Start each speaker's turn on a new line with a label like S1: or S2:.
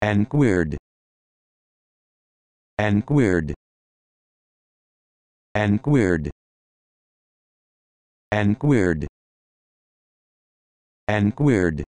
S1: and queered and queered and queered and queered and queered